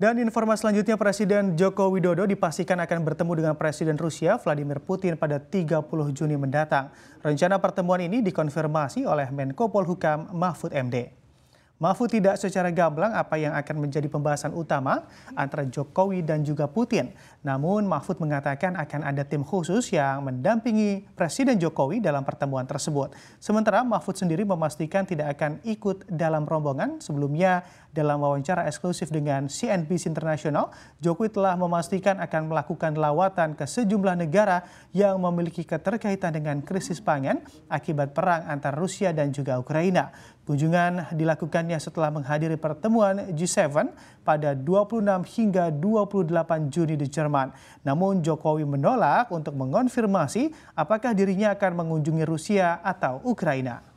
Dan informasi selanjutnya Presiden Joko Widodo dipastikan akan bertemu dengan Presiden Rusia Vladimir Putin pada 30 Juni mendatang. Rencana pertemuan ini dikonfirmasi oleh Menko Polhukam Mahfud MD. Mahfud tidak secara gamblang apa yang akan menjadi pembahasan utama antara Jokowi dan juga Putin. Namun Mahfud mengatakan akan ada tim khusus yang mendampingi Presiden Jokowi dalam pertemuan tersebut. Sementara Mahfud sendiri memastikan tidak akan ikut dalam rombongan. Sebelumnya dalam wawancara eksklusif dengan CNBC International, Jokowi telah memastikan akan melakukan lawatan ke sejumlah negara yang memiliki keterkaitan dengan krisis pangan akibat perang antara Rusia dan juga Ukraina. Kunjungan dilakukannya setelah menghadiri pertemuan G7 pada 26 hingga 28 Juni di Jerman. Namun Jokowi menolak untuk mengonfirmasi apakah dirinya akan mengunjungi Rusia atau Ukraina.